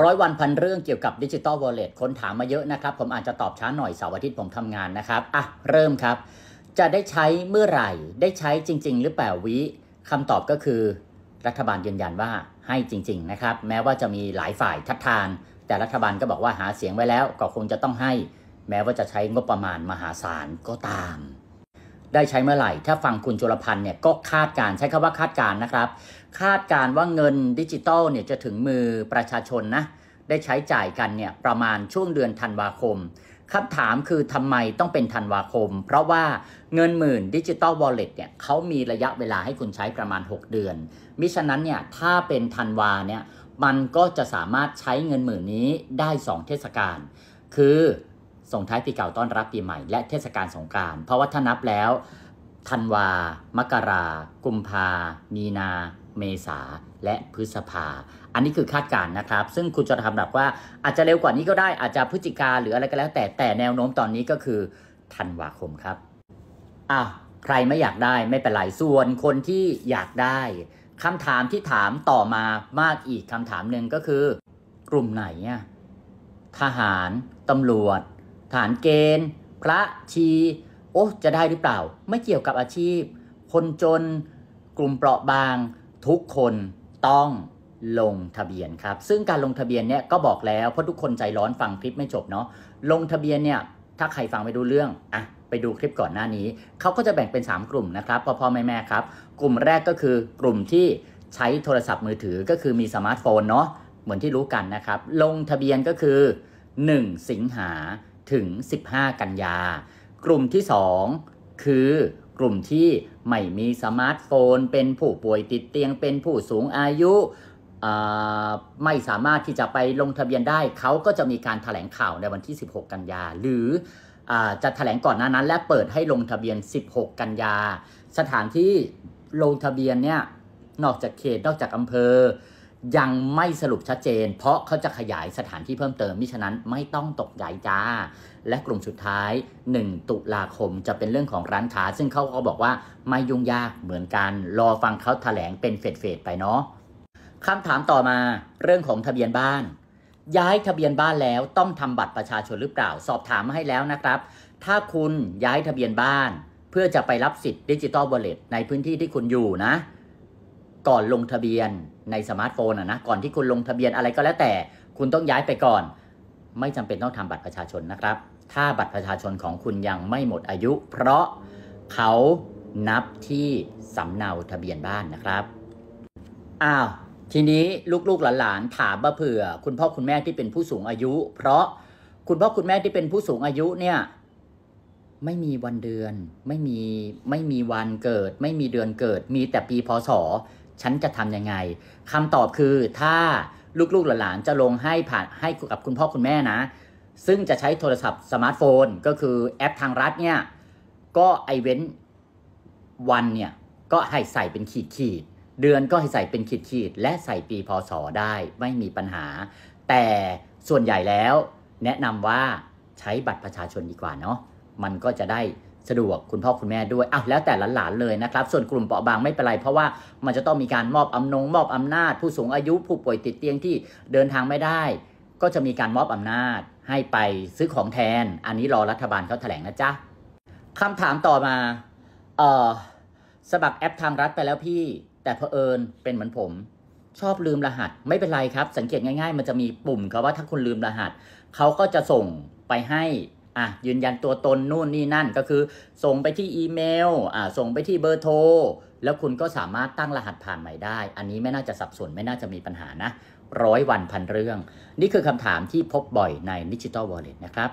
ร้อยวันพันเรื่องเกี่ยวกับดิจิตอลวอลเล็ตคนถามมาเยอะนะครับ ผมอาจจะตอบช้าหน่อยเสาร์อาทิตย์ผมทำงานนะครับ อ่ะ เริ่มครับ จะได้ใช้เมื่อไหร่ ได้ใช้จริง ๆ หรือเปล่าวิคำตอบก็คือ รัฐบาลยืนยันว่าให้จริง ๆ นะครับ แม้ว่าจะมีหลายฝ่ายทัดทาน แต่รัฐบาลก็บอกว่าหาเสียงไว้แล้ว ก็คงจะต้องให้ แม้ว่าจะใช้งบประมาณมหาศาลก็ตามได้ใช้เมื่อไหร่ ถ้าฟังคุณจุลพันธ์เนี่ยก็คาดการใช้คำว่าคาดการนะครับ คาดการว่าเงินดิจิตอลเนี่ยจะถึงมือประชาชนนะ ได้ใช้จ่ายกันเนี่ยประมาณช่วงเดือนธันวาคมคำถามคือทำไมต้องเป็นธันวาคม เพราะว่าเงินหมื่นดิจิตอลวอลเล็ตเนี่ยเขามีระยะเวลาให้คุณใช้ประมาณ 6 เดือน มิฉะนั้นเนี่ยถ้าเป็นธันวาเนี่ยมันก็จะสามารถใช้เงินหมื่นนี้ได้ 2 เทศกาล คือส่งท้าย ปีเก่าต้อนรับ ปีใหม่ และเทศกาลสงกรานต์เพราะว่าถ้านับแล้ว ธันวา มกรา กุมภามีนา เมษาและพฤษภา อันนี้คือคาดการณ์นะครับ ซึ่งคุณจะทำแบบว่าอาจจะเร็วกว่านี้ก็ได้อาจจะพฤศจิกา หรืออะไรก็แล้ว แต่ แต่แนวโน้มตอนนี้ก็คือ ธันวาคมครับอ้าวใครไม่อยากได้ไม่เป็นไรส่วน คนที่อยากได้คำถามที่ถามต่อมามากอีกคำถามหนึ่งก็คือ กลุ่มไหนทหารตำรวจฐานเกณฑ์ พระชี โอ้จะได้หรือเปล่า ไม่เกี่ยวกับอาชีพ คนจนกลุ่มเปราะบาง ทุกคนต้องลงทะเบียนครับ ซึ่งการลงทะเบียนเนี่ยก็บอกแล้วเพราะทุกคนใจร้อนฟังคลิปไม่จบเนาะลงทะเบียนเนี่ยถ้าใครฟังไม่ดูเรื่องอ่ะไปดูคลิปก่อนหน้านี้เขาก็จะแบ่งเป็น 3 กลุ่มนะครับพ่อพ่อแม่แม่ครับ กลุ่มแรกก็คือกลุ่มที่ใช้โทรศัพท์มือถือก็คือมีสมาร์ทโฟนเนาะเหมือนที่รู้กันนะครับลงทะเบียนก็คือ 1 สิงหาถึง 15 กันยา กลุ่มที่2คือ กลุ่มที่ไม่มีสมาร์ทโฟน เป็นผู้ป่วยติดเตียง เป็นผู้สูงอายุไม่สามารถที่จะไปลงทะเบียนได้ เขาก็จะมีการถแถลงข่าวในวันที่ 16 กันยา หรืออจะถแถลงก่อนหน้านั้น และเปิดให้ลงทะเบียน 16 กันยา สถานที่ลงทะเบียนเนี่ย นอกจากเขต นอกจากอำเภอยังไม่สรุปชัดเจน เพราะเขาจะขยายสถานที่เพิ่มเติม มิฉะนั้นไม่ต้องตกใจจ้า และกลุ่มสุดท้าย1ตุลาคมจะเป็นเรื่องของร้านค้า ซึ่งเขาก็บอกว่าไม่ยุ่งยากเหมือนกันรอฟังเขาแถลงเป็นเฟดๆไปเนาะคำถามต่อมาเรื่องของทะเบียนบ้าน ย้ายทะเบียนบ้านแล้วต้องทำบัตรประชาชนหรือเปล่าสอบถามมาให้แล้วนะครับ ถ้าคุณย้ายทะเบียนบ้าน เพื่อจะไปรับสิทธิ์ดิจิตอลบัลเลตในพื้นที่ที่คุณอยู่นะก่อนลงทะเบียนในสมาร์ทโฟนอ่ะนะก่อนที่คุณลงทะเบียนอะไรก็แล้วแต่ คุณต้องย้ายไปก่อน ไม่จำเป็นต้องทำบัตรประชาชนนะครับ ถ้าบัตรประชาชนของคุณยังไม่หมดอายุ เพราะเขานับที่สำเนาทะเบียนบ้านนะครับอ้าวทีนี้ลูกๆหลานๆถามมาเผื่อ คุณพ่อคุณแม่ที่เป็นผู้สูงอายุ เพราะคุณพ่อคุณแม่ที่เป็นผู้สูงอายุเนี่ย ไม่มีวันเดือนไม่มีไม่มีวันเกิด ไม่มีเดือนเกิด มีแต่ปีพศฉันจะทํำยังไงคำตอบคือถ้าลูกๆหลานๆจะลงให้ผ่านให้กับคุณพ่อคุณแม่นะ ซึ่งจะใช้โทรศัพท์สมาร์ทโฟน ก็คือแอปทางรัฐเนี่ย ก็ไอเว้นวันเนี่ย ก็ให้ใส่เป็นขีดขีด เดือนก็ให้ใส่เป็นขีดขีดและใส่ปีพศได้ไม่มีปัญหา แต่ส่วนใหญ่แล้วแนะนำว่าใช้บัตรประชาชนดีกว่าเนาะมันก็จะได้สะดวกคุณพ่อคุณแม่ด้วยอ่ะแล้วแต่หลานๆเลยนะครับ ส่วนกลุ่มเปราะบางไม่เป็นไรเพราะว่ามันจะต้องมีการมอบอำนง มอบอำนาจ ผู้สูงอายุผู้ป่วยติดเตียงที่เดินทางไม่ได้ ก็จะมีการมอบอำนาจให้ไปซื้อของแทน อันนี้รอรัฐบาลเขาแถลงนะจ๊ะคำถามต่อมาเออสมัครแอปทางรัฐไปแล้วพี่ แต่เผอิญเป็นเหมือนผม ชอบลืมรหัส ไม่เป็นไรครับ สังเกตง่ายๆ มันจะมีปุ่มครับว่าถ้าคุณลืมรหัสเขาก็จะส่งไปให้อ่ะ ยืนยันตัวตนนู่นนี่นั่นก็คือ ส่งไปที่อีเมลอ่าส่งไปที่เบอร์โทร แล้วคุณก็สามารถตั้งรหัสผ่านใหม่ได้ อันนี้ไม่น่าจะสับสน ไม่น่าจะมีปัญหานะ ร้อยวันพันเรื่อง นี่คือคำถามที่พบบ่อยในดิจิ t a l Wallet นะครับ